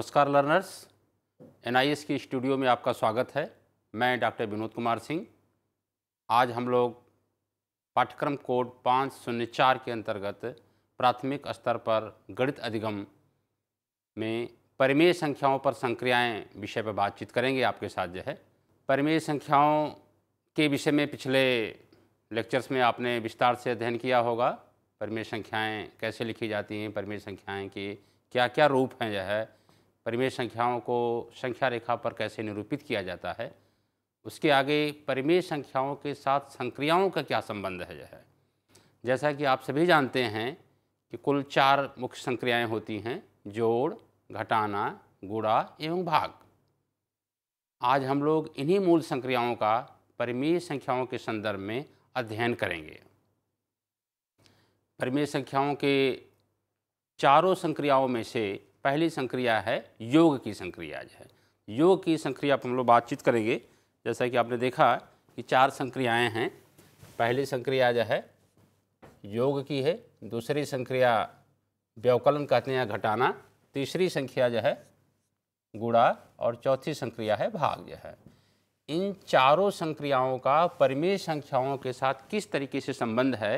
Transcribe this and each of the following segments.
नमस्कार learners NIS की studio में आपका स्वागत है मैं डॉक्टर विनोद कुमार सिंह आज हम लोग पाठ्यक्रम कोड पाँच शून्य चार के अंतर्गत प्राथमिक स्तर पर गणित अधिगम में परिमेय संख्याओं पर संक्रियाएं विषय पर बातचीत करेंगे आपके साथ जो है परिमेय संख्याओं के विषय में पिछले लेक्चर्स में आपने विस्तार से अध्ययन किया होगा परिमेय संख्याएं कैसे लिखी जाती हैं परिमेय संख्याएं के क्या क्या रूप हैं जो है परिमेय संख्याओं को संख्या रेखा पर कैसे निरूपित किया जाता है उसके आगे परिमेय संख्याओं के साथ संक्रियाओं का क्या संबंध है यह जैसा कि आप सभी जानते हैं कि कुल चार मुख्य संक्रियाएँ होती हैं जोड़ घटाना गुड़ा एवं भाग आज हम लोग इन्हीं मूल संक्रियाओं का परिमेय संख्याओं के संदर्भ में अध्ययन करेंगे परिमेय संख्याओं के चारों संक्रियाओं में से पहली संक्रिया है योग की संक्रिया जो है योग की संक्रिया पर हम लोग बातचीत करेंगे जैसा कि आपने देखा कि चार संक्रियाएं हैं पहली संक्रिया जो है योग की है दूसरी संक्रिया व्यवकलन कहते हैं घटाना तीसरी संख्या जो है गुड़ा और चौथी संक्रिया है भाग जो है इन चारों संक्रियाओं का परिमेय संख्याओं के साथ किस तरीके से संबंध है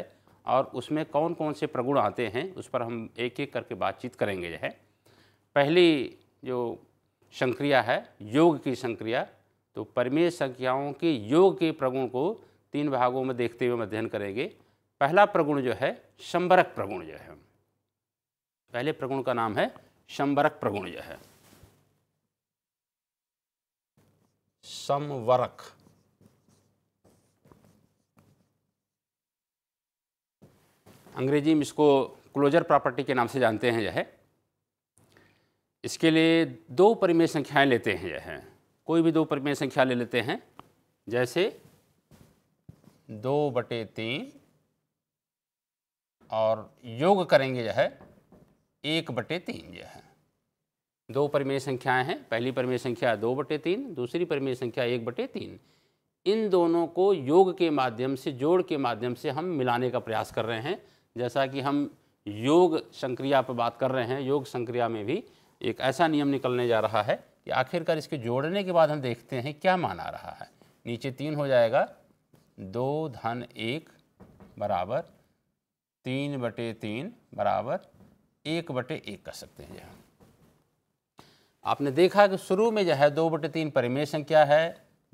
और उसमें कौन कौन से प्रगुण आते हैं उस पर हम एक एक करके बातचीत करेंगे जो है पहली जो संक्रिया है योग की संक्रिया तो परमेय संख्याओं के योग के प्रगुण को तीन भागों में देखते हुए हम अध्ययन करेंगे पहला प्रगुण जो है संबरक प्रगुण जो है पहले प्रगुण का नाम है संबरक प्रगुण जो है समवरक अंग्रेजी में इसको क्लोजर प्रॉपर्टी के नाम से जानते हैं यह है इसके लिए दो परिमेय संख्याएं लेते हैं यह कोई भी दो परिमेय संख्या ले लेते हैं जैसे दो बटे तीन और योग करेंगे यह एक बटे तीन यह दो परिमेय संख्याएं हैं पहली परिमेय संख्या दो बटे तीन दूसरी परिमेय संख्या एक बटे तीन इन दोनों को योग के माध्यम से जोड़ के माध्यम से हम मिलाने का प्रयास कर रहे हैं जैसा कि हम योग संक्रिया पर बात कर रहे हैं योग संक्रिया में भी एक ऐसा नियम निकलने जा रहा है कि आखिरकार इसके जोड़ने के बाद हम देखते हैं क्या मान आ रहा है नीचे तीन हो जाएगा दो धन एक बराबर तीन बटे तीन बराबर एक बटे एक कर सकते हैं यहाँ आपने देखा कि शुरू में जो है दो बटे तीन परिमेय संख्या है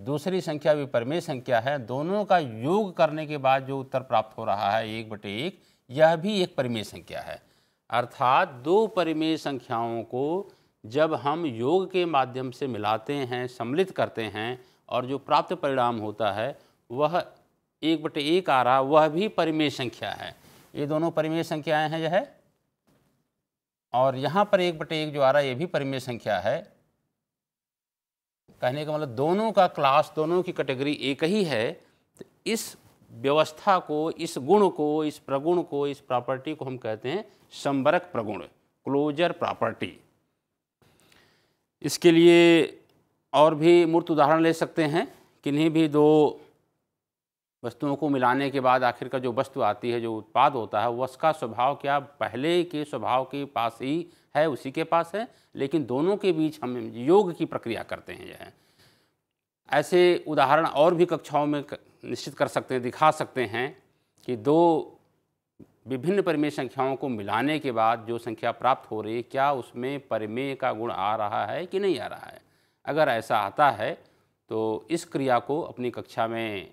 दूसरी संख्या भी परिमेय संख्या है दोनों का योग करने के बाद जो उत्तर प्राप्त हो रहा है एक बटे एक यह भी एक परिमेय संख्या है अर्थात दो परिमेय संख्याओं को जब हम योग के माध्यम से मिलाते हैं सम्मिलित करते हैं और जो प्राप्त परिणाम होता है वह एक बटे एक आ रहा वह भी परिमेय संख्या है ये दोनों परिमेय संख्याएं हैं यह और यहाँ पर एक बटे एक जो आ रहा है ये भी परिमेय संख्या है कहने का मतलब दोनों का क्लास दोनों की कैटेगरी एक ही है तो इस व्यवस्था को इस गुण को इस प्रगुण को इस प्रॉपर्टी को हम कहते हैं संवरक प्रगुण क्लोजर प्रॉपर्टी इसके लिए और भी मूर्त उदाहरण ले सकते हैं किन्हीं भी दो वस्तुओं को मिलाने के बाद आखिर का जो वस्तु आती है जो उत्पाद होता है उसका स्वभाव क्या पहले के स्वभाव के पास ही है उसी के पास है लेकिन दोनों के बीच हम योग की प्रक्रिया करते हैं यह ऐसे उदाहरण और भी कक्षाओं में निश्चित कर सकते हैं दिखा सकते हैं कि दो विभिन्न परिमेय संख्याओं को मिलाने के बाद जो संख्या प्राप्त हो रही है क्या उसमें परिमेय का गुण आ रहा है कि नहीं आ रहा है अगर ऐसा आता है तो इस क्रिया को अपनी कक्षा में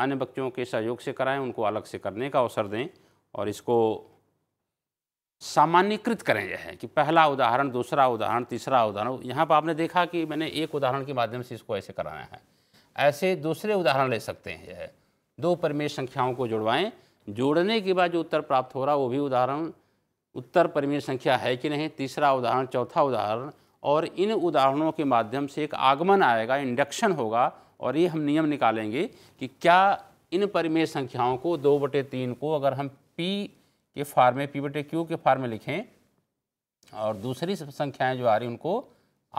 अन्य बच्चों के सहयोग से कराएं उनको अलग से करने का अवसर दें और इसको सामान्यकृत करें यह है कि पहला उदाहरण दूसरा उदाहरण तीसरा उदाहरण यहाँ पर आपने देखा कि मैंने एक उदाहरण के माध्यम से इसको ऐसे कराया है ऐसे दूसरे उदाहरण ले सकते हैं यह दो परिमेय संख्याओं को जुड़वाएं जोड़ने के बाद जो उत्तर प्राप्त हो रहा वो भी उदाहरण उत्तर परिमेय संख्या है कि नहीं तीसरा उदाहरण चौथा उदाहरण और इन उदाहरणों के माध्यम से एक आगमन आएगा इंडक्शन होगा और ये हम नियम निकालेंगे कि क्या इन परिमेय संख्याओं को दो बटे तीन को अगर हम पी के फार्मे में पी बटे क्यू के फार्म में लिखें और दूसरी संख्याएं जो आ रही उनको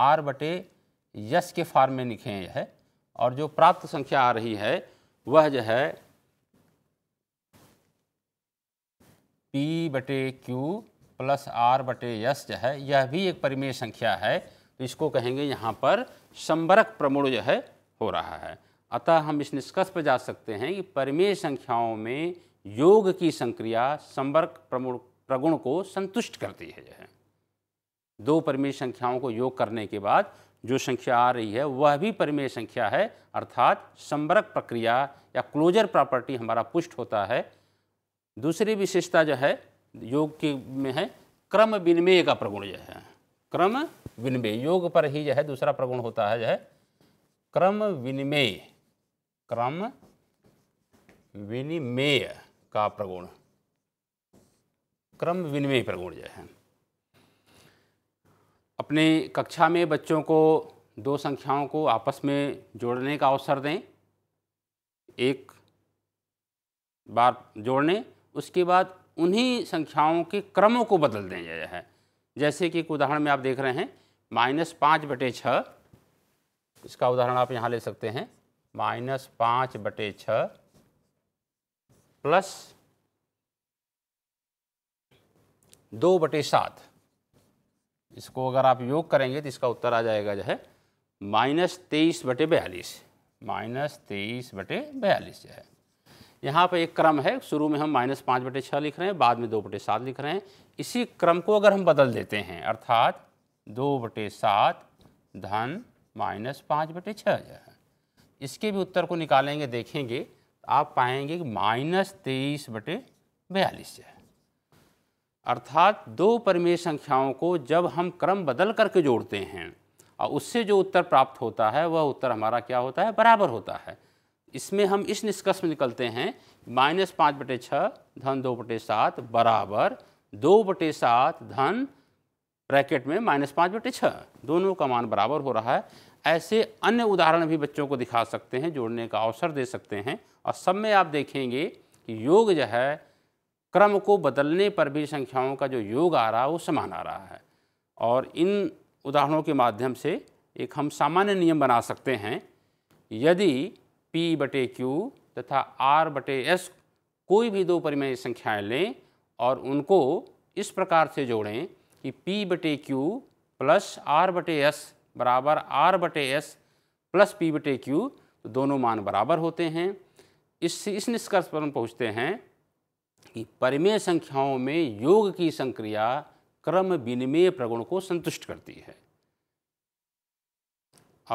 आर बटे यस के फार्म में लिखें यह और जो प्राप्त संख्या आ रही है वह जो है पी बटे क्यू प्लस आर बटे यस जो है यह भी एक परिमेय संख्या है तो इसको कहेंगे यहाँ पर संबरक प्रमुण जो है हो रहा है अतः हम इस निष्कर्ष पर जा सकते हैं कि परिमेय संख्याओं में योग की संक्रिया संबरक प्रमुण प्रगुण को संतुष्ट करती है जो है दो परिमेय संख्याओं को योग करने के बाद जो संख्या आ रही है वह भी परिमेय संख्या है अर्थात संबरक प्रक्रिया या क्लोजर प्रॉपर्टी हमारा पुष्ट होता है दूसरी विशेषता जो है योग के में है क्रम विनिमय का प्रगुण जो है क्रम विनिमय योग पर ही जो है दूसरा प्रगुण होता है जो है क्रम विनिमय क्रम विनिमय का प्रगुण क्रम विनिमय प्रगुण जो है अपने कक्षा में बच्चों को दो संख्याओं को आपस में जोड़ने का अवसर दें एक बार जोड़ने उसके बाद उन्हीं संख्याओं के क्रमों को बदल दें जाए है जैसे कि एक उदाहरण में आप देख रहे हैं माइनस पाँच बटे छः इसका उदाहरण आप यहाँ ले सकते हैं माइनस पाँच बटे छः प्लस दो बटे सात इसको अगर आप योग करेंगे तो इसका उत्तर आ जाएगा जो है माइनस तेईस बटे बयालीस माइनस तेईस बटे बयालीस जो है यहाँ पर एक क्रम है शुरू में हम माइनस पाँच बटे छः लिख रहे हैं बाद में दो बटे सात लिख रहे हैं इसी क्रम को अगर हम बदल देते हैं अर्थात दो बटे सात धन माइनस पाँच बटे छः जो है इसके भी उत्तर को निकालेंगे देखेंगे आप पाएंगे कि माइनस तेईस बटे बयालीस जो है अर्थात दो परिमेय संख्याओं को जब हम क्रम बदल करके जोड़ते हैं और उससे जो उत्तर प्राप्त होता है वह उत्तर हमारा क्या होता है बराबर होता है इसमें हम इस निष्कर्ष में निकलते हैं माइनस पाँच बटे छः धन दो बटे सात बराबर दो बटे सात धन ब्रैकेट में माइनस पाँच बटे छः दोनों का मान बराबर हो रहा है ऐसे अन्य उदाहरण भी बच्चों को दिखा सकते हैं जोड़ने का अवसर दे सकते हैं और सब में आप देखेंगे कि योग जो है क्रम को बदलने पर भी संख्याओं का जो योग आ रहा है वो समान आ रहा है और इन उदाहरणों के माध्यम से एक हम सामान्य नियम बना सकते हैं यदि p बटे क्यू तथा r बटे एस कोई भी दो परिमेय संख्याएं लें और उनको इस प्रकार से जोड़ें कि p बटे क्यू प्लस आर बटे एस बराबर आर बटे एस प्लस पी बटे क्यू तो दोनों मान बराबर होते हैं इससे इस निष्कर्ष पर हम पहुँचते हैं कि परिमेय संख्याओं में योग की संक्रिया क्रम विनिमय प्रगुण को संतुष्ट करती है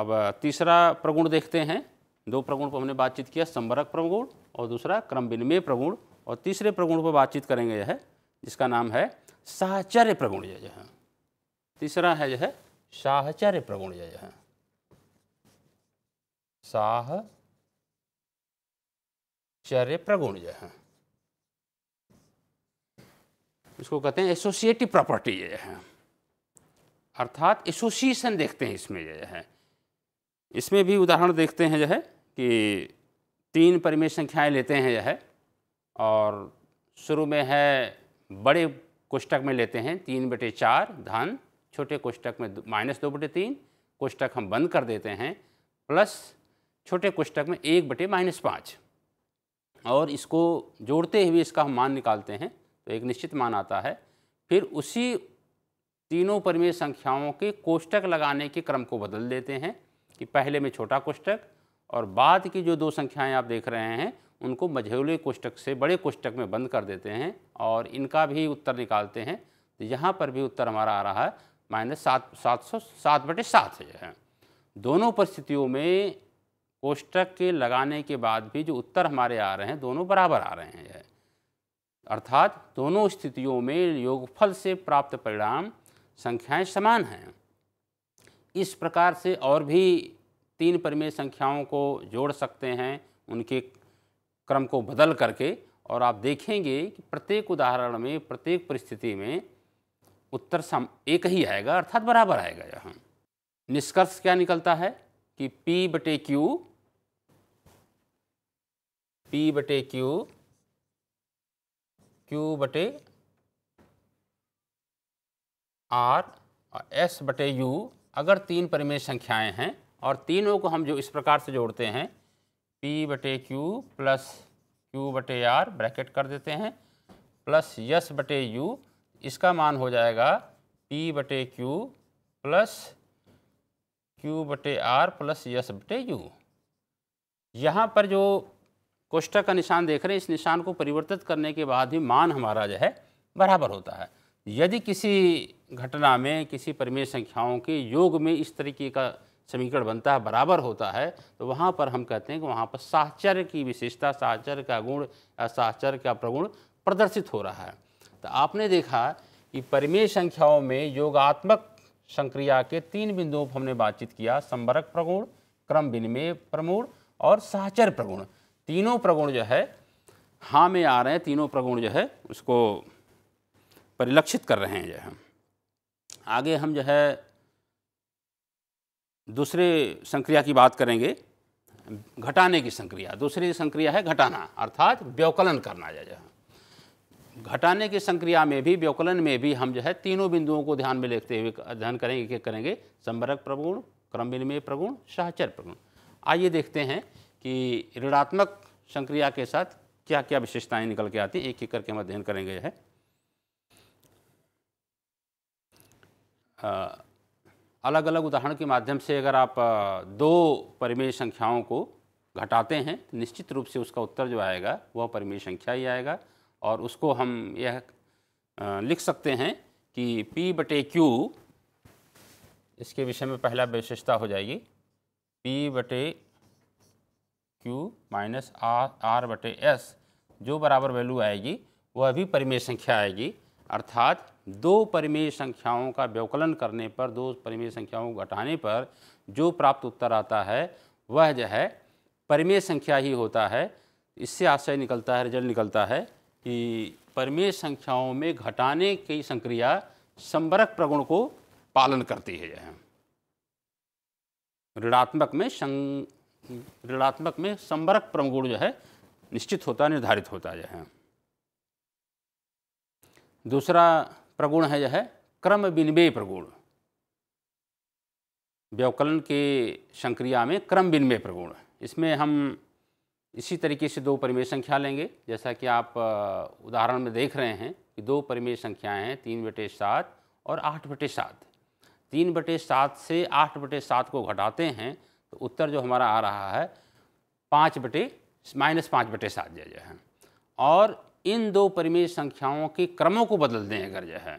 अब तीसरा प्रगुण देखते हैं दो प्रगुण पर हमने बातचीत किया संवरक प्रगुण और दूसरा क्रम विनिमय प्रगुण और तीसरे प्रगुण पर बातचीत करेंगे यह जिसका नाम है साहचर्य प्रगुण यह है तीसरा है यह साहचर्य प्रगुण यह है साहचर्य प्रगुण यह है इसको कहते हैं एसोसिएटिव प्रॉपर्टी ये है अर्थात एसोसिएशन देखते हैं इसमें ये है इसमें भी उदाहरण देखते हैं जो है कि तीन परिमेय संख्याएं लेते हैं यह है और शुरू में है बड़े कोष्टक में लेते हैं तीन बटे चार धन छोटे कोष्टक में माइनस दो बटे तीन कोष्टक हम बंद कर देते हैं प्लस छोटे कोष्टक में एक बटे माइनस पाँच और इसको जोड़ते हुए इसका हम मान निकालते हैं तो एक निश्चित मान आता है फिर उसी तीनों परिमेय संख्याओं के कोष्टक लगाने के क्रम को बदल देते हैं कि पहले में छोटा कोष्टक और बाद की जो दो संख्याएं आप देख रहे हैं उनको मझेले कोष्टक से बड़े कोष्टक में बंद कर देते हैं और इनका भी उत्तर निकालते हैं तो यहाँ पर भी उत्तर हमारा आ रहा है माइनस सात सात सौ सात बटे सात है दोनों परिस्थितियों में कोष्टक के लगाने के बाद भी जो उत्तर हमारे आ रहे हैं दोनों बराबर आ रहे हैं अर्थात दोनों स्थितियों में योगफल से प्राप्त परिणाम संख्याएं समान हैं इस प्रकार से और भी तीन परिमेय संख्याओं को जोड़ सकते हैं उनके क्रम को बदल करके और आप देखेंगे कि प्रत्येक उदाहरण में प्रत्येक परिस्थिति में उत्तर सम एक ही आएगा अर्थात बराबर आएगा यहाँ निष्कर्ष क्या निकलता है कि P बटे क्यू पी बटे क्यू क्यू बटे आर और एस बटे यू अगर तीन परिमेय संख्याएं हैं और तीनों को हम जो इस प्रकार से जोड़ते हैं पी बटे क्यू प्लस क्यू बटे आर ब्रैकेट कर देते हैं प्लस यस बटे यू इसका मान हो जाएगा पी बटे क्यू प्लस क्यू बटे आर प्लस यस बटे यू यहाँ पर जो कोष्ठक का निशान देख रहे हैं इस निशान को परिवर्तित करने के बाद ही मान हमारा जो है बराबर होता है यदि किसी घटना में किसी परिमेय संख्याओं के योग में इस तरीके का समीकरण बनता है बराबर होता है तो वहाँ पर हम कहते हैं कि वहाँ पर साहचर्य की विशेषता साहचर्य का गुण या साहचर्य का प्रगुण प्रदर्शित हो रहा है तो आपने देखा कि परिमेय संख्याओं में योगात्मक संक्रिया के तीन बिंदुओं पर हमने बातचीत किया संवरक प्रगुण क्रम विनिमय प्रमुण और साहचर्य प्रगुण तीनों प्रगुण जो है हाँ में आ रहे हैं तीनों प्रगुण जो है उसको परिलक्षित कर रहे हैं जो है आगे हम जो है दूसरे संक्रिया की बात करेंगे घटाने की संक्रिया दूसरी संक्रिया है घटाना अर्थात व्यवकलन करना जो है घटाने की संक्रिया में भी व्यवकलन में भी हम जो है तीनों बिंदुओं को ध्यान में लेते हुए अध्ययन करेंगे क्या करेंगे संवरक प्रगुण क्रम विनिमय प्रगुण सहचर प्रगुण आइए देखते हैं कि ऋणात्मक संक्रिया के साथ क्या क्या विशेषताएं निकल के आती एक एक करके हम अध्ययन करेंगे यह अलग अलग उदाहरण के माध्यम से अगर आप दो परिमेय संख्याओं को घटाते हैं तो निश्चित रूप से उसका उत्तर जो आएगा वह परिमेय संख्या ही आएगा और उसको हम यह लिख सकते हैं कि P बटे क्यू इसके विषय में पहला विशेषता हो जाएगी P बटे क्यू माइनस आर आर बटे एस जो बराबर वैल्यू आएगी वह भी परिमेय संख्या आएगी अर्थात दो परिमेय संख्याओं का व्यवकलन करने पर दो परिमेय संख्याओं को घटाने पर जो प्राप्त उत्तर आता है वह जो है परिमेय संख्या ही होता है इससे आशय निकलता है रिजल्ट निकलता है कि परिमेय संख्याओं में घटाने की संक्रिया संवरक प्रगुण को पालन करती है यह ऋणात्मक में सं ऋणात्मक में संवरक परम जो है निश्चित होता निर्धारित होता जो है दूसरा प्रगुण है जो है क्रम विनिमय प्रगुण व्यवकलन के संक्रिया में क्रम विनिमय प्रगुण इसमें हम इसी तरीके से दो परिमेय संख्या लेंगे जैसा कि आप उदाहरण में देख रहे हैं कि दो परिमेय संख्याएं हैं तीन बटे सात और आठ बटे सात तीन बटे सात से आठ बटे सात को घटाते हैं तो उत्तर जो हमारा आ रहा है पाँच बटे माइनस पाँच बटे सात जो है और इन दो परिमेय संख्याओं के क्रमों को बदल दें अगर जो है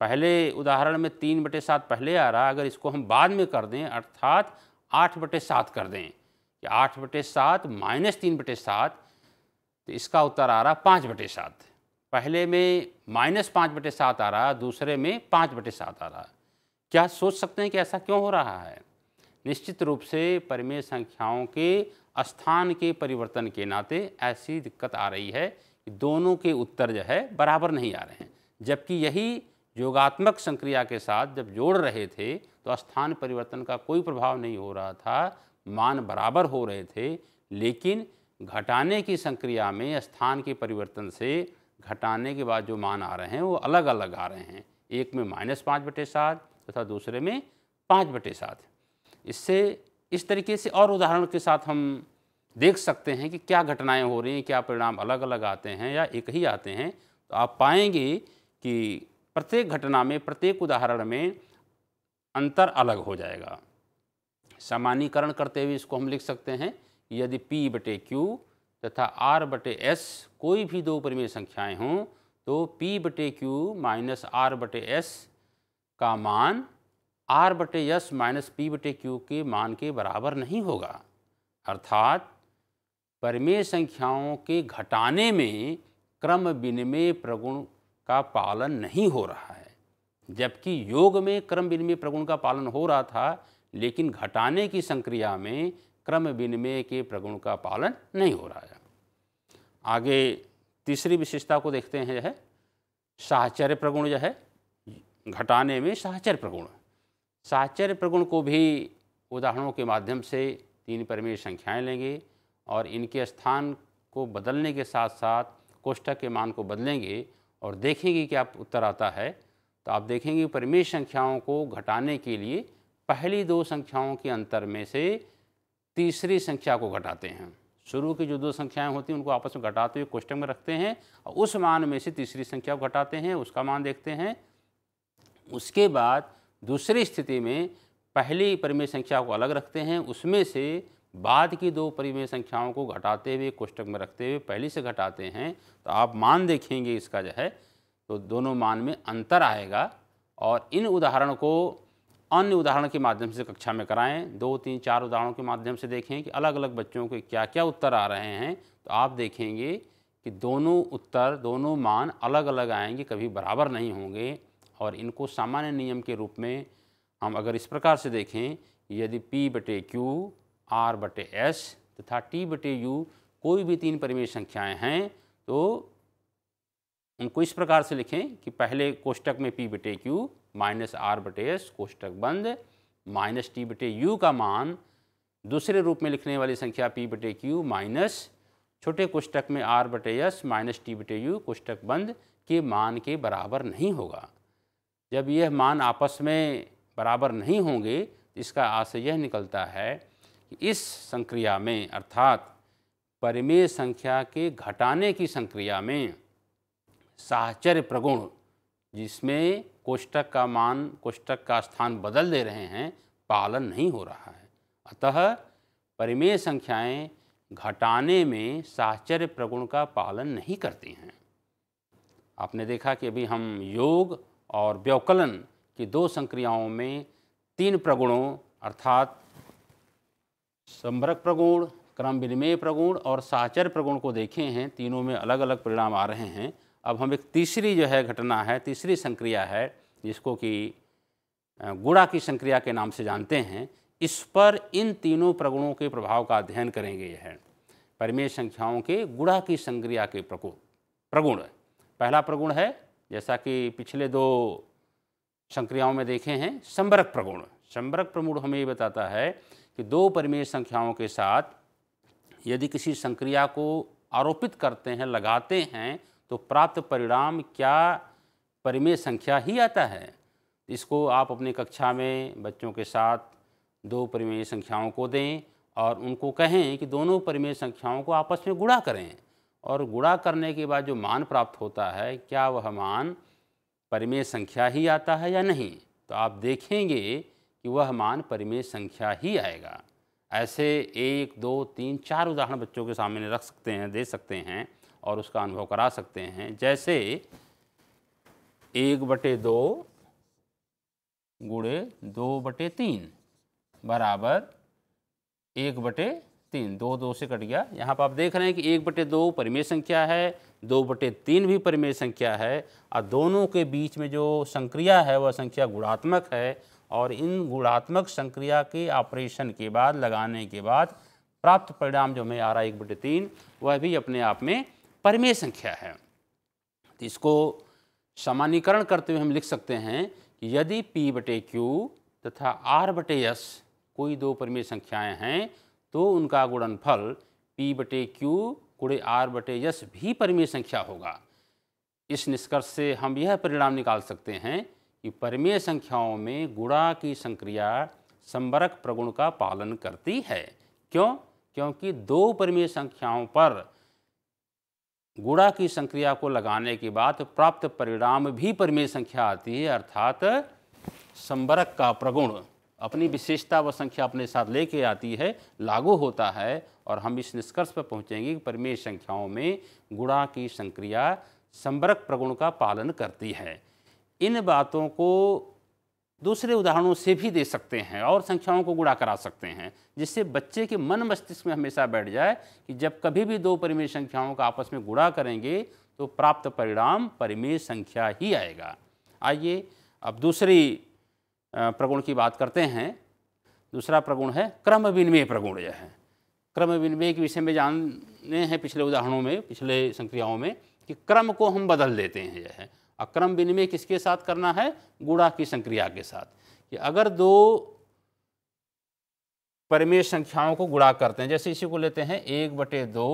पहले उदाहरण में तीन बटे सात पहले आ रहा अगर इसको हम बाद में कर दें अर्थात आठ बटे सात कर दें कि आठ बटे सात माइनस तीन बटे सात तो इसका उत्तर आ रहा पाँच बटे सात पहले में माइनस पाँच बटे सात आ रहा दूसरे में पाँच बटे सात आ रहा क्या सोच सकते हैं कि ऐसा क्यों हो रहा है निश्चित रूप से परिमेय संख्याओं के स्थान के परिवर्तन के नाते ऐसी दिक्कत आ रही है कि दोनों के उत्तर जो है बराबर नहीं आ रहे हैं जबकि यही योगात्मक संक्रिया के साथ जब जोड़ रहे थे तो स्थान परिवर्तन का कोई प्रभाव नहीं हो रहा था मान बराबर हो रहे थे लेकिन घटाने की संक्रिया में स्थान के परिवर्तन से घटाने के बाद जो मान आ रहे हैं वो अलग अलग आ रहे हैं एक में माइनस पाँच बटे सात तथा दूसरे में पाँच बटे सात इससे इस तरीके से और उदाहरण के साथ हम देख सकते हैं कि क्या घटनाएं हो रही हैं क्या परिणाम अलग अलग आते हैं या एक ही आते हैं तो आप पाएंगे कि प्रत्येक घटना में प्रत्येक उदाहरण में अंतर अलग हो जाएगा सामान्यकरण करते हुए इसको हम लिख सकते हैं कि यदि P बटे क्यू तथा R बटे एस कोई भी दो परिमेय संख्याएं हों तो P बटे क्यू माइनस आर बटे एस का मान आर बटे यस माइनस पी बटे क्यू के मान के बराबर नहीं होगा अर्थात परिमेय संख्याओं के घटाने में क्रम विनिमय प्रगुण का पालन नहीं हो रहा है जबकि योग में क्रम विनिमय प्रगुण का पालन हो रहा था लेकिन घटाने की संक्रिया में क्रम विनिमय के प्रगुण का पालन नहीं हो रहा है आगे तीसरी विशेषता को देखते हैं यह साहचर्य प्रगुण यह है घटाने में साहचर्य प्रगुण साचर्य प्रगुण को भी उदाहरणों के माध्यम से तीन परिमेय संख्याएं लेंगे और इनके स्थान को बदलने के साथ साथ कोष्ठक के मान को बदलेंगे और देखेंगे क्या उत्तर आता है तो आप देखेंगे परिमेय संख्याओं को घटाने के लिए पहली दो संख्याओं के अंतर में से तीसरी संख्या को घटाते हैं शुरू की जो दो संख्याएं होती हैं उनको आपस में घटाते हुए कोष्ठक में रखते हैं और उस मान में से तीसरी संख्या को घटाते हैं उसका मान देखते हैं उसके बाद दूसरी स्थिति में पहली परिमेय संख्या को अलग रखते हैं उसमें से बाद की दो परिमेय संख्याओं को घटाते हुए कोष्टक में रखते हुए पहली से घटाते हैं तो आप मान देखेंगे इसका जो है तो दोनों मान में अंतर आएगा और इन उदाहरण को अन्य उदाहरण के माध्यम से कक्षा में कराएं दो तीन चार उदाहरणों के माध्यम से देखें कि अलग अलग बच्चों के क्या क्या उत्तर आ रहे हैं तो आप देखेंगे कि दोनों उत्तर दोनों मान अलग अलग आएंगे कभी बराबर नहीं होंगे और इनको सामान्य नियम के रूप में हम अगर इस प्रकार से देखें यदि P बटे क्यू आर बटे एस तथा T बटे यू कोई भी तीन परिमेय संख्याएं हैं तो उनको इस प्रकार से लिखें कि पहले कोष्टक में P बटे क्यू माइनस आर बटे एस कोष्टक बंद माइनस टी बटे यू का मान दूसरे रूप में लिखने वाली संख्या पी बटे क्यू माइनस छोटे कोष्टक में आर बटे एस माइनस टी बटे यू कोष्टक बंद के मान के बराबर नहीं होगा जब यह मान आपस में बराबर नहीं होंगे इसका आशय यह निकलता है कि इस संक्रिया में अर्थात परिमेय संख्या के घटाने की संक्रिया में साहचर्य प्रगुण जिसमें कोष्टक का मान कोष्टक का स्थान बदल दे रहे हैं पालन नहीं हो रहा है अतः परिमेय संख्याएं घटाने में साहचर्य प्रगुण का पालन नहीं करती हैं आपने देखा कि अभी हम योग और व्यवकलन की दो संक्रियाओं में तीन प्रगुणों अर्थात संभरक प्रगुण क्रम विनिमय प्रगुण और साचर प्रगुण को देखे हैं तीनों में अलग अलग परिणाम आ रहे हैं अब हम एक तीसरी जो है घटना है तीसरी संक्रिया है जिसको कि गुड़ा की संक्रिया के नाम से जानते हैं इस पर इन तीनों प्रगुणों के प्रभाव का अध्ययन करेंगे यह परिमेय संख्याओं के गुड़ा की संक्रिया के प्रगुण पहला प्रगुण है जैसा कि पिछले दो संक्रियाओं में देखे हैं संबरक प्रगुण संबरक प्रगुण हमें ये बताता है कि दो परिमेय संख्याओं के साथ यदि किसी संक्रिया को आरोपित करते हैं लगाते हैं तो प्राप्त परिणाम क्या परिमेय संख्या ही आता है इसको आप अपनी कक्षा में बच्चों के साथ दो परिमेय संख्याओं को दें और उनको कहें कि दोनों परिमेय संख्याओं को आपस में गुणा करें और गुणा करने के बाद जो मान प्राप्त होता है क्या वह मान परिमेय संख्या ही आता है या नहीं तो आप देखेंगे कि वह मान परिमेय संख्या ही आएगा ऐसे एक दो तीन चार उदाहरण बच्चों के सामने रख सकते हैं दे सकते हैं और उसका अनुभव करा सकते हैं जैसे एक बटे दो गुड़े दो बटे तीन बराबर एक बटे तीन दो दो से कट गया यहाँ पर आप देख रहे हैं कि एक बटे दो परिमेय संख्या है दो बटे तीन भी परिमेय संख्या है और दोनों के बीच में जो संक्रिया है वह संख्या गुणात्मक है और इन गुणात्मक संक्रिया के ऑपरेशन के बाद लगाने के बाद प्राप्त परिणाम जो हमें आ रहा है एक बटे तीन वह भी अपने आप में परिमेय संख्या है तो इसको सामान्यकरण करते हुए हम लिख सकते हैं कि यदि पी बटे क्यू तथा आर बटे एस कोई दो परिमेय संख्याएं हैं तो उनका गुणनफल पी बटे क्यू गुड़े आर बटे यश भी परिमेय संख्या होगा इस निष्कर्ष से हम यह परिणाम निकाल सकते हैं कि परिमेय संख्याओं में गुणा की संक्रिया संबरक प्रगुण का पालन करती है क्यों क्योंकि दो परिमेय संख्याओं पर गुणा की संक्रिया को लगाने के बाद प्राप्त परिणाम भी परिमेय संख्या आती है अर्थात संबरक का प्रगुण अपनी विशेषता व संख्या अपने साथ लेके आती है लागू होता है और हम इस निष्कर्ष पर पहुँचेंगे कि परिमेय संख्याओं में गुणा की संक्रिया संबरक प्रगुण का पालन करती है इन बातों को दूसरे उदाहरणों से भी दे सकते हैं और संख्याओं को गुणा करा सकते हैं जिससे बच्चे के मन मस्तिष्क में हमेशा बैठ जाए कि जब कभी भी दो परिमेय संख्याओं का आपस में गुणा करेंगे तो प्राप्त परिणाम परिमेय संख्या ही आएगा आइए अब दूसरी प्रगुण की बात करते हैं दूसरा प्रगुण है क्रम विनिमय प्रगुण यह है क्रम विनिमय के विषय में जानने हैं पिछले उदाहरणों में पिछले संक्रियाओं में कि क्रम को हम बदल देते हैं यह है और क्रम विनिमय किसके साथ करना है गुड़ा की संक्रिया के साथ कि अगर दो परिमेय संख्याओं को गुड़ा करते हैं जैसे इसी को लेते हैं एक बटे दो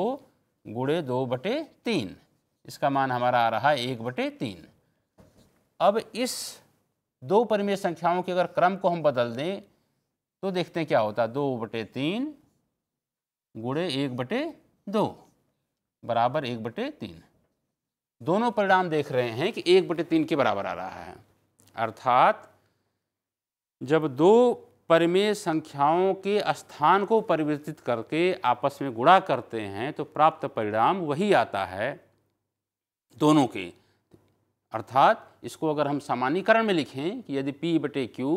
गुड़े दो बटे तीन इसका मान हमारा आ रहा है एक बटे तीन अब इस दो परिमेय संख्याओं के अगर क्रम को हम बदल दें तो देखते हैं क्या होता है दो बटे तीन गुड़े एक बटे दो बराबर एक बटे तीन दोनों परिणाम देख रहे हैं कि एक बटे तीन के बराबर आ रहा है अर्थात जब दो परिमेय संख्याओं के स्थान को परिवर्तित करके आपस में गुणा करते हैं तो प्राप्त परिणाम वही आता है दोनों के अर्थात इसको अगर हम सामान्यकरण में लिखें कि यदि p बटे क्यू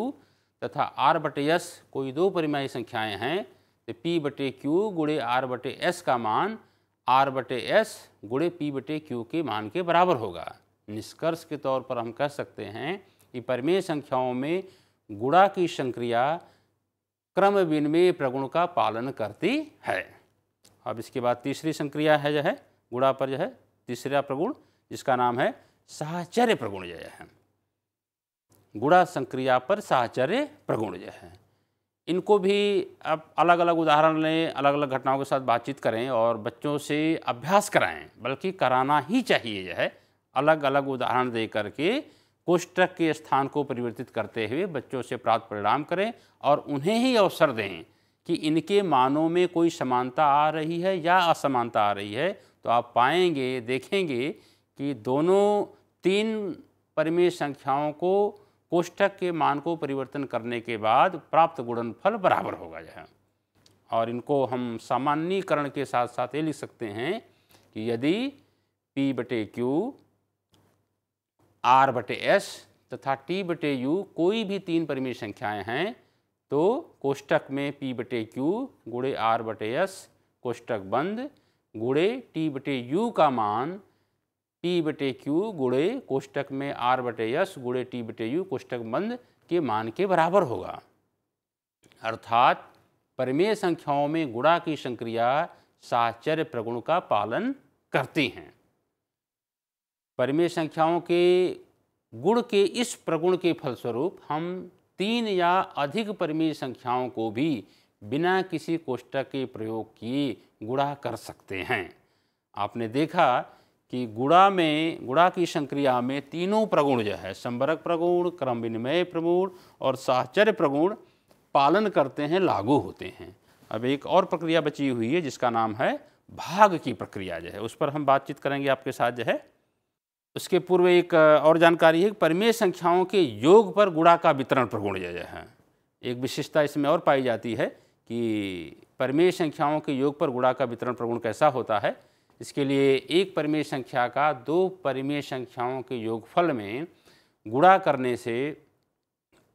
तथा r बटे s कोई दो परिमायी संख्याएं हैं तो p बटे क्यू गुड़े आर बटे एस का मान आर बटे एस गुड़े पी बटे क्यू के मान के बराबर होगा निष्कर्ष के तौर पर हम कह सकते हैं कि परिमेय संख्याओं में गुणा की संक्रिया क्रम विनिमय प्रगुण का पालन करती है अब इसके बाद तीसरी संक्रिया है जो है गुणा पर जो है तीसरा प्रगुण जिसका नाम है साहचर्य प्रगुण जय है गुणा संक्रिया पर साहचर्य जय है इनको भी आप अलग अलग उदाहरण लें अलग अलग घटनाओं के साथ बातचीत करें और बच्चों से अभ्यास कराएं बल्कि कराना ही चाहिए यह है अलग अलग उदाहरण दे करके कोष्टक के स्थान को परिवर्तित करते हुए बच्चों से प्राप्त परिणाम करें और उन्हें ही अवसर दें कि इनके मानों में कोई समानता आ रही है या असमानता आ रही है तो आप पाएंगे देखेंगे कि दोनों तीन परिमेय संख्याओं को कोष्ठक के मान को परिवर्तन करने के बाद प्राप्त गुणनफल बराबर होगा यह और इनको हम सामान्यकरण के साथ साथ ये लिख सकते हैं कि यदि P बटे क्यू आर बटे एस तथा T बटे यू कोई भी तीन परिमेय संख्याएं हैं तो कोष्टक में P बटे क्यू गुड़े आर बटे एस कोष्टक बंद गुड़े T बटे यू का मान टी बटे क्यू गुड़े कोष्टक में आर बटे यस गुड़े टी बटे यू कोष्टक बंद के मान के बराबर होगा अर्थात परिमेय संख्याओं में गुणा की संक्रिया साचर्य प्रगुण का पालन करती हैं परिमेय संख्याओं के गुण के इस प्रगुण के फलस्वरूप हम तीन या अधिक परिमेय संख्याओं को भी बिना किसी कोष्टक के प्रयोग किए गुणा कर सकते हैं आपने देखा कि गुड़ा में गुड़ा की संक्रिया में तीनों प्रगुण जो है संबरक प्रगुण क्रम विनिमय प्रगुण और साहचर्य प्रगुण पालन करते हैं लागू होते हैं अब एक और प्रक्रिया बची हुई है जिसका नाम है भाग की प्रक्रिया जो है उस पर हम बातचीत करेंगे आपके साथ जो है उसके पूर्व एक और जानकारी है कि परिमेय संख्याओं के योग पर गुड़ा का वितरण प्रगुण जो है एक विशेषता इसमें और पाई जाती है कि परिमेय संख्याओं के योग पर गुड़ा का वितरण प्रगुण कैसा होता है इसके लिए एक परिमेय संख्या का दो परिमेय संख्याओं के योगफल में गुणा करने से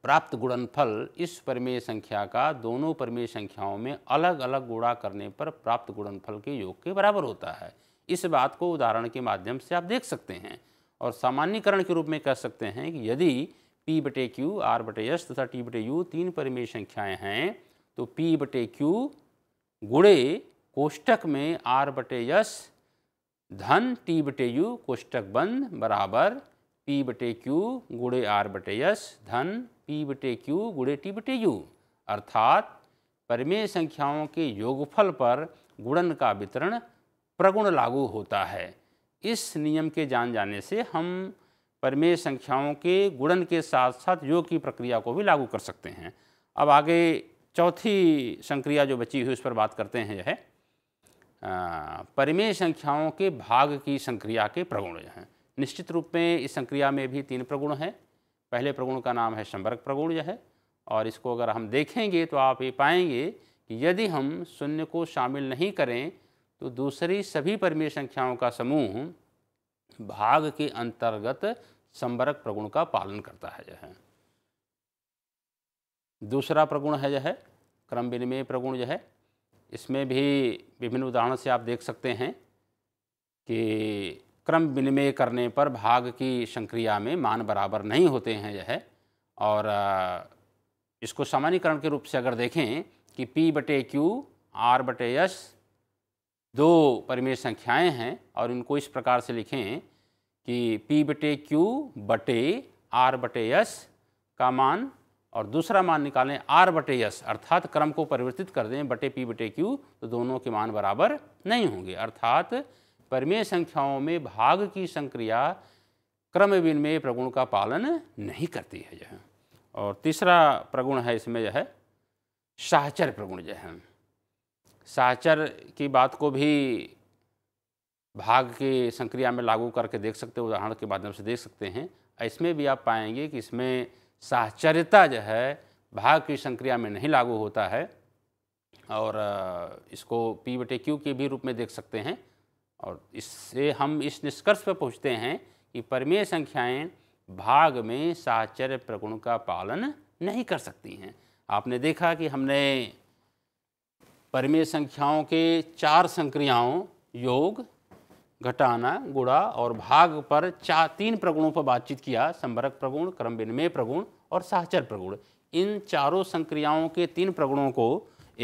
प्राप्त गुणनफल इस परिमेय संख्या का दोनों परिमेय संख्याओं में अलग अलग गुणा करने पर प्राप्त गुणनफल के योग के बराबर होता है इस बात को उदाहरण के माध्यम से आप देख सकते हैं और सामान्यकरण के रूप में कह सकते हैं कि यदि पी बटे क्यू आर बटे यश तथा टी बटे यू तीन परिमेय संख्याएँ हैं तो पी बटे क्यू गुणे कोष्टक में आर बटे यश धन टी बटे यू कोष्टक बंद बराबर पी बटे क्यू गुड़े आर बटे यस धन पी बटे क्यू गुड़े टी बटे यू अर्थात परिमेय संख्याओं के योगफल पर गुणन का वितरण प्रगुण लागू होता है इस नियम के जान जाने से हम परिमेय संख्याओं के गुणन के साथ साथ योग की प्रक्रिया को भी लागू कर सकते हैं अब आगे चौथी संक्रिया जो बची हुई उस पर बात करते हैं यह है परिमेय संख्याओं के भाग की संक्रिया के प्रगुण हैं निश्चित रूप में इस संक्रिया में भी तीन प्रगुण हैं पहले प्रगुण का नाम है संवर्ग प्रगुण यह है और इसको अगर हम देखेंगे तो आप ये पाएंगे कि यदि हम शून्य को शामिल नहीं करें तो दूसरी सभी परिमेय संख्याओं का समूह भाग के अंतर्गत संवर्ग प्रगुण का पालन करता है यह दूसरा प्रगुण है यह क्रम विनिमय प्रगुण यह इसमें भी विभिन्न उदाहरण से आप देख सकते हैं कि क्रम विनिमय करने पर भाग की संक्रिया में मान बराबर नहीं होते हैं यह और इसको सामान्यकरण के रूप से अगर देखें कि P बटे क्यू आर बटे यश दो परिमेय संख्याएं हैं और इनको इस प्रकार से लिखें कि P बटे क्यू बटे आर बटे यश का मान और दूसरा मान निकालें आर बटे यस अर्थात क्रम को परिवर्तित कर दें बटे पी बटे क्यू तो दोनों के मान बराबर नहीं होंगे अर्थात परिमेय संख्याओं में भाग की संक्रिया क्रम विनिमय प्रगुण का पालन नहीं करती है जो है और तीसरा प्रगुण है इसमें जो है साहचर प्रगुण जो है साहचर की बात को भी भाग की संक्रिया में लागू करके देख सकते हैं उदाहरण के माध्यम से देख सकते हैं इसमें भी आप पाएंगे कि इसमें साहचर्यता जो है भाग की संक्रिया में नहीं लागू होता है और इसको पी बटे क्यू के भी रूप में देख सकते हैं और इससे हम इस निष्कर्ष पर पहुँचते हैं कि परमेय संख्याएं भाग में साहचर्य प्रगुण का पालन नहीं कर सकती हैं आपने देखा कि हमने परमेय संख्याओं के चार संक्रियाओं योग घटाना गुड़ा और भाग पर चार तीन प्रगुणों पर बातचीत किया संबरक प्रगुण क्रम विनिमय प्रगुण और साहचर प्रगुण इन चारों संक्रियाओं के तीन प्रगुणों को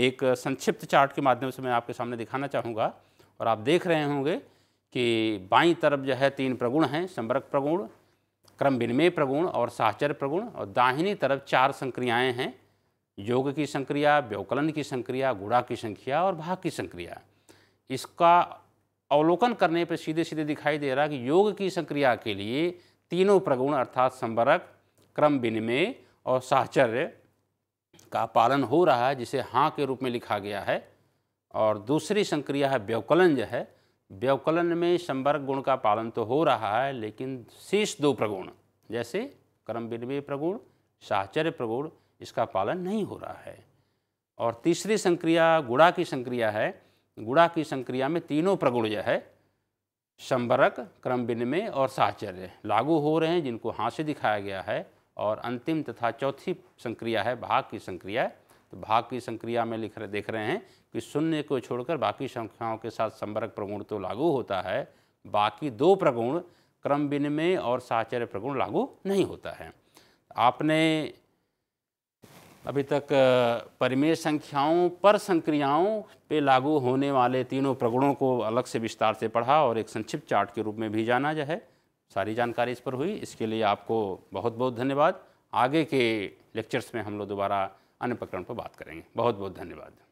एक संक्षिप्त चार्ट के माध्यम से मैं आपके सामने दिखाना चाहूँगा और आप देख रहे होंगे कि बाई तरफ जो है तीन प्रगुण हैं संबरक प्रगुण क्रम विनिमय प्रगुण और साहचर प्रगुण और दाहिनी तरफ चार संक्रियाएँ हैं योग की संक्रिया व्यवकलन की संक्रिया गुड़ा की संख्या और भाग की संक्रिया इसका अवलोकन करने पर सीधे सीधे दिखाई दे रहा है कि योग की संक्रिया के लिए तीनों प्रगुण अर्थात संवरक क्रम विनिमय और साहचर्य का पालन हो रहा है जिसे हाँ के रूप में लिखा गया है और दूसरी संक्रिया है व्यवकलन जो है व्यवकलन में संवर्ग गुण का पालन तो हो रहा है लेकिन शेष दो प्रगुण जैसे क्रम विनिमय प्रगुण साहचर्य प्रगुण इसका पालन नहीं हो रहा है और तीसरी संक्रिया गुणा की संक्रिया है गुणा की संक्रिया में तीनों प्रगुण जो है संवरक क्रम विनिमय और साहचर्य लागू हो रहे हैं जिनको हाथ से दिखाया गया है और अंतिम तथा चौथी संक्रिया है भाग की संक्रिया तो भाग की संक्रिया में लिख रहे देख रहे हैं कि शून्य को छोड़कर बाकी संख्याओं के साथ संवरक प्रगुण तो लागू होता है बाकी दो प्रगुण क्रम विनिमय और साहचर्य प्रगुण लागू नहीं होता है आपने अभी तक परिमेय संख्याओं पर संक्रियाओं पे लागू होने वाले तीनों प्रगुणों को अलग से विस्तार से पढ़ा और एक संक्षिप्त चार्ट के रूप में भी जाना जो है सारी जानकारी इस पर हुई इसके लिए आपको बहुत बहुत धन्यवाद आगे के लेक्चर्स में हम लोग दोबारा अन्य प्रकरण पर बात करेंगे बहुत बहुत धन्यवाद